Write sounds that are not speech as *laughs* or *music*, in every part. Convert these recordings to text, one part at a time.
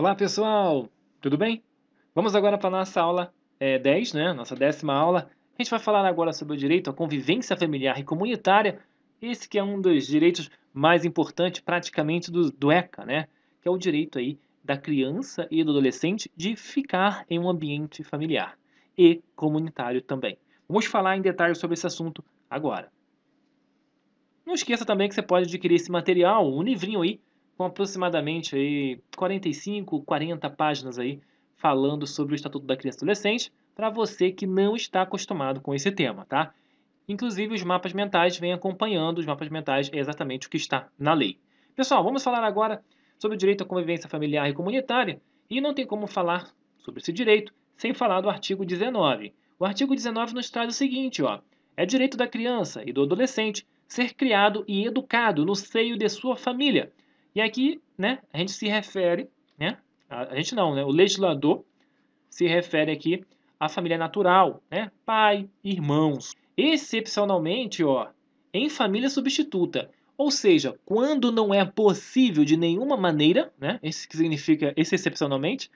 Olá pessoal, tudo bem? Vamos agora para a nossa aula é, 10, né? nossa décima aula. A gente vai falar agora sobre o direito à convivência familiar e comunitária, esse que é um dos direitos mais importantes praticamente do, do ECA, né? que é o direito aí da criança e do adolescente de ficar em um ambiente familiar e comunitário também. Vamos falar em detalhes sobre esse assunto agora. Não esqueça também que você pode adquirir esse material, um livrinho aí, com aproximadamente aí 45, 40 páginas aí falando sobre o Estatuto da Criança e Adolescente, para você que não está acostumado com esse tema, tá? Inclusive, os mapas mentais vêm acompanhando, os mapas mentais é exatamente o que está na lei. Pessoal, vamos falar agora sobre o direito à convivência familiar e comunitária, e não tem como falar sobre esse direito sem falar do artigo 19. O artigo 19 nos traz o seguinte, ó: é direito da criança e do adolescente ser criado e educado no seio de sua família, e aqui, né, a gente se refere, né, a gente não, né, o legislador se refere aqui à família natural, né, pai, irmãos. Excepcionalmente, ó, em família substituta, ou seja, quando não é possível de nenhuma maneira, né, esse que significa esse excepcionalmente,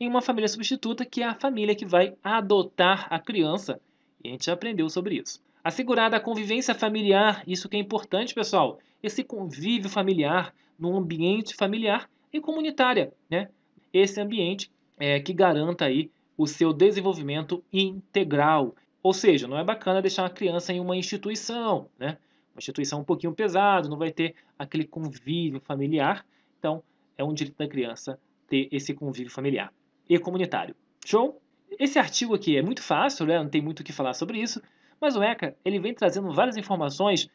em uma família substituta, que é a família que vai adotar a criança. E a gente já aprendeu sobre isso. Assegurada a convivência familiar, isso que é importante, pessoal. Esse convívio familiar no ambiente familiar e comunitária, né? Esse ambiente é, que garanta aí o seu desenvolvimento integral. Ou seja, não é bacana deixar uma criança em uma instituição, né? Uma instituição um pouquinho pesada, não vai ter aquele convívio familiar. Então, é um direito da criança ter esse convívio familiar e comunitário. Show? Esse artigo aqui é muito fácil, né? não tem muito o que falar sobre isso, mas o ECA ele vem trazendo várias informações,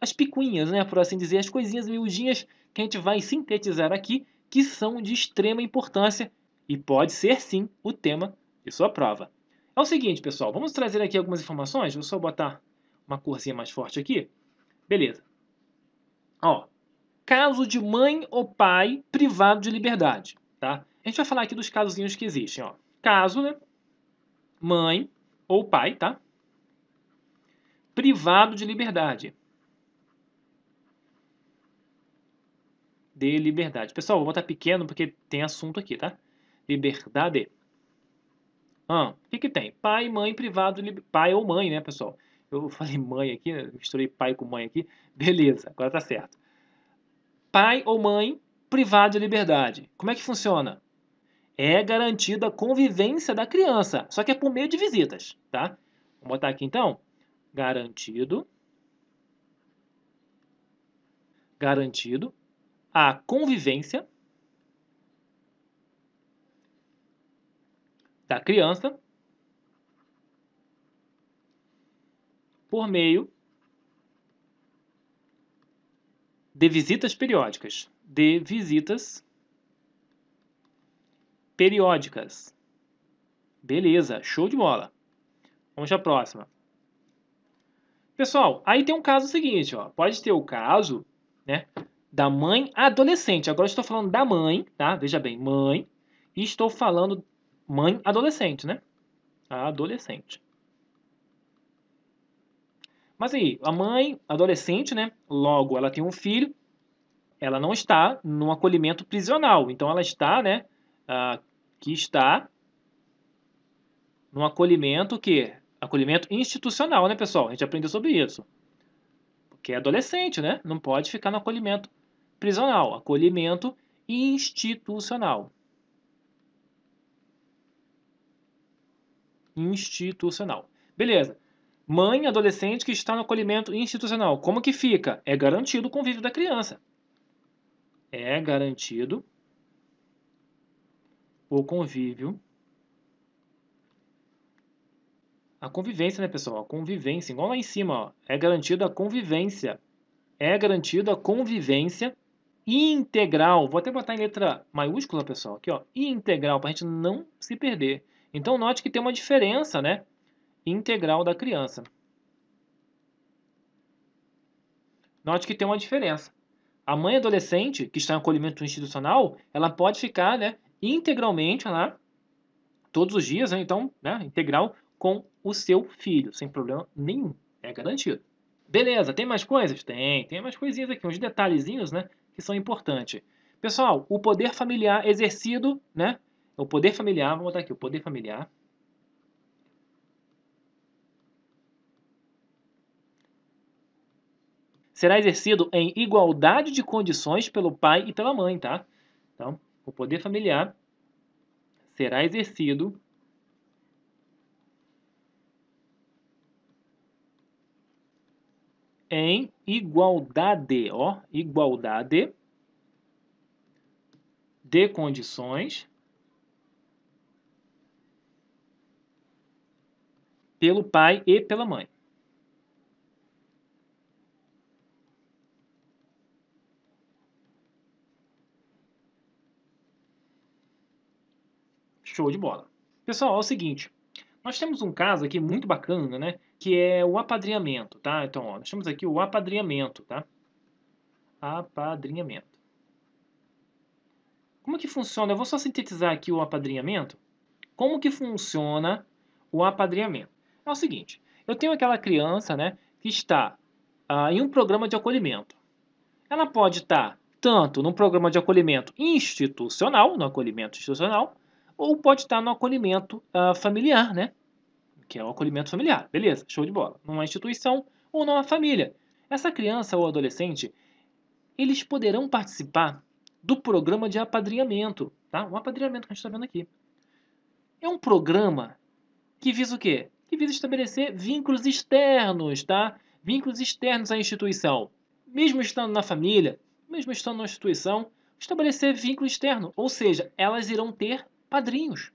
as picuinhas, né? por assim dizer, as coisinhas miudinhas que a gente vai sintetizar aqui, que são de extrema importância e pode ser sim o tema de sua prova. É o seguinte, pessoal, vamos trazer aqui algumas informações. Vou só botar uma corzinha mais forte aqui. Beleza. Ó, caso de mãe ou pai privado de liberdade, tá? A gente vai falar aqui dos casos que existem, ó. Caso, né? Mãe ou pai, tá? Privado de liberdade. de liberdade. Pessoal, vou botar pequeno porque tem assunto aqui, tá? Liberdade. Ah, o que, que tem? Pai, mãe, privado, li... pai ou mãe, né, pessoal? Eu *laughs* falei mãe aqui, né? misturei pai com mãe aqui. Beleza, agora tá certo. Pai ou mãe, privado de liberdade. Como é que funciona? É garantida a convivência da criança, só que é por meio de visitas, tá? Vou botar aqui então. Garantido. Garantido a convivência da criança por meio de visitas periódicas, de visitas periódicas. Beleza, show de bola. Vamos à próxima. Pessoal, aí tem um caso seguinte, ó. Pode ter o caso, né, da mãe adolescente. Agora estou falando da mãe, tá? Veja bem, mãe. E estou falando mãe adolescente, né? adolescente. Mas aí, a mãe adolescente, né? Logo, ela tem um filho. Ela não está no acolhimento prisional. Então, ela está, né? Ah, que está no acolhimento que acolhimento institucional, né, pessoal? A gente aprendeu sobre isso. Porque é adolescente, né? Não pode ficar no acolhimento prisional, acolhimento institucional. Institucional. Beleza. Mãe adolescente que está no acolhimento institucional, como que fica? É garantido o convívio da criança. É garantido o convívio. A convivência, né, pessoal? A convivência, igual lá em cima, ó, é garantida a convivência. É garantida a convivência integral, vou até botar em letra maiúscula, pessoal, aqui, ó, integral, para a gente não se perder. Então, note que tem uma diferença, né, integral da criança. Note que tem uma diferença. A mãe adolescente, que está em acolhimento institucional, ela pode ficar, né, integralmente lá, todos os dias, né, então, né, integral com o seu filho, sem problema nenhum, é garantido. Beleza, tem mais coisas? Tem, tem mais coisinhas aqui, uns detalhezinhos, né, que são importantes. Pessoal, o poder familiar exercido, né? É o poder familiar, vamos botar aqui, o poder familiar. Será exercido em igualdade de condições pelo pai e pela mãe, tá? Então, o poder familiar será exercido em igualdade, ó, igualdade de condições pelo pai e pela mãe. Show de bola. Pessoal, é o seguinte, nós temos um caso aqui muito bacana, né? que é o apadrinhamento, tá? Então, ó, nós temos aqui o apadrinhamento, tá? Apadrinhamento. Como que funciona? Eu vou só sintetizar aqui o apadrinhamento. Como que funciona o apadrinhamento? É o seguinte, eu tenho aquela criança, né, que está ah, em um programa de acolhimento. Ela pode estar tanto num programa de acolhimento institucional, no acolhimento institucional, ou pode estar no acolhimento ah, familiar, né? que é o acolhimento familiar. Beleza, show de bola. Numa instituição ou numa família. Essa criança ou adolescente, eles poderão participar do programa de apadrinhamento, tá? O apadrinhamento que a gente está vendo aqui. É um programa que visa o quê? Que visa estabelecer vínculos externos, tá? Vínculos externos à instituição. Mesmo estando na família, mesmo estando na instituição, estabelecer vínculo externo, ou seja, elas irão ter padrinhos.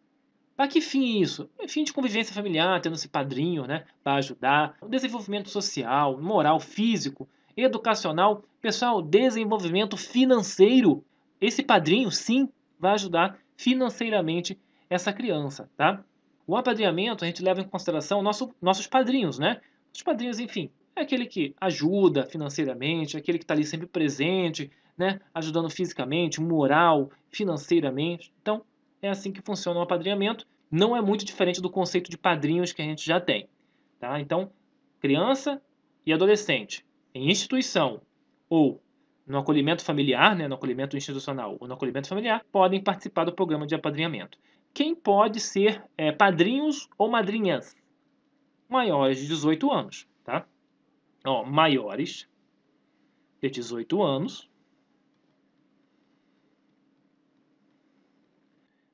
Para que fim isso? Fim de convivência familiar, tendo esse padrinho né, para ajudar, o desenvolvimento social, moral, físico, educacional, pessoal, desenvolvimento financeiro. Esse padrinho, sim, vai ajudar financeiramente essa criança, tá? O apadrinhamento, a gente leva em consideração nosso, nossos padrinhos, né? Os padrinhos, enfim, é aquele que ajuda financeiramente, é aquele que está ali sempre presente, né? Ajudando fisicamente, moral, financeiramente. Então, é assim que funciona o apadrinhamento. Não é muito diferente do conceito de padrinhos que a gente já tem. Tá? Então, criança e adolescente em instituição ou no acolhimento familiar, né, no acolhimento institucional ou no acolhimento familiar, podem participar do programa de apadrinhamento. Quem pode ser é, padrinhos ou madrinhas? Maiores de 18 anos, tá? Ó, maiores de 18 anos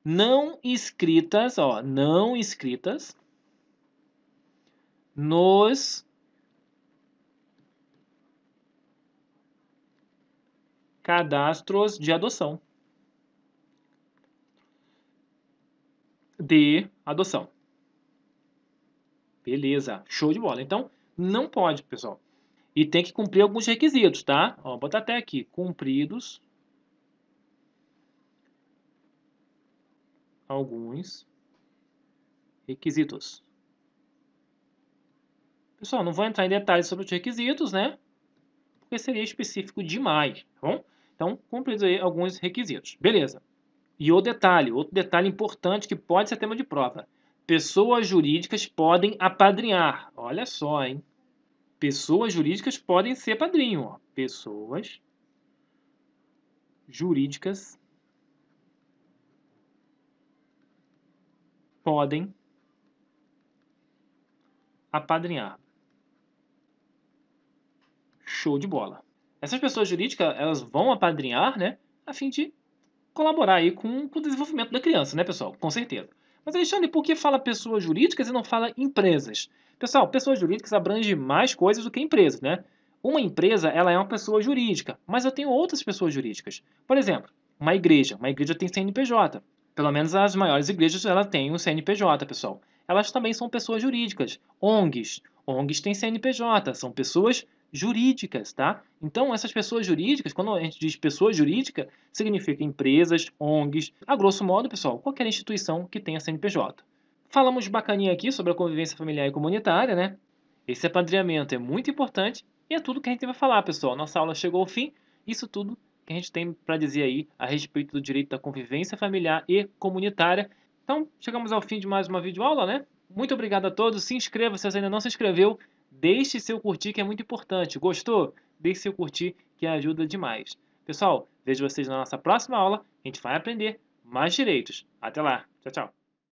não escritas, ó, não escritas nos cadastros de adoção. De adoção. Beleza, show de bola. Então, não pode, pessoal. E tem que cumprir alguns requisitos, tá? Ó, vou botar até aqui, cumpridos alguns requisitos. Pessoal, não vou entrar em detalhes sobre os requisitos, né? Porque seria específico demais, tá bom? Então, cumprindo aí alguns requisitos. Beleza. E o detalhe, outro detalhe importante que pode ser tema de prova. Pessoas jurídicas podem apadrinhar. Olha só, hein? Pessoas jurídicas podem ser padrinho. Ó. Pessoas jurídicas podem apadrinhar. Show de bola. Essas pessoas jurídicas, elas vão apadrinhar, né, a fim de colaborar aí com, com o desenvolvimento da criança, né, pessoal? Com certeza. Mas, Alexandre, por que fala pessoas jurídicas e não fala empresas? Pessoal, pessoas jurídicas abrange mais coisas do que empresas, né? Uma empresa, ela é uma pessoa jurídica, mas eu tenho outras pessoas jurídicas. Por exemplo, uma igreja. Uma igreja tem CNPJ. Pelo menos as maiores igrejas ela tem um CNPJ, pessoal. Elas também são pessoas jurídicas, ONGs. ONGs têm CNPJ, são pessoas jurídicas, tá? Então, essas pessoas jurídicas, quando a gente diz pessoa jurídica, significa empresas, ONGs, a grosso modo, pessoal, qualquer instituição que tenha CNPJ. Falamos bacaninha aqui sobre a convivência familiar e comunitária, né? Esse apadreamento é muito importante e é tudo que a gente vai falar, pessoal. Nossa aula chegou ao fim, isso tudo que a gente tem para dizer aí a respeito do direito da convivência familiar e comunitária. Então, chegamos ao fim de mais uma videoaula, né? Muito obrigado a todos. Se inscreva se você ainda não se inscreveu. Deixe seu curtir, que é muito importante. Gostou? Deixe seu curtir, que ajuda demais. Pessoal, vejo vocês na nossa próxima aula. A gente vai aprender mais direitos. Até lá. Tchau, tchau.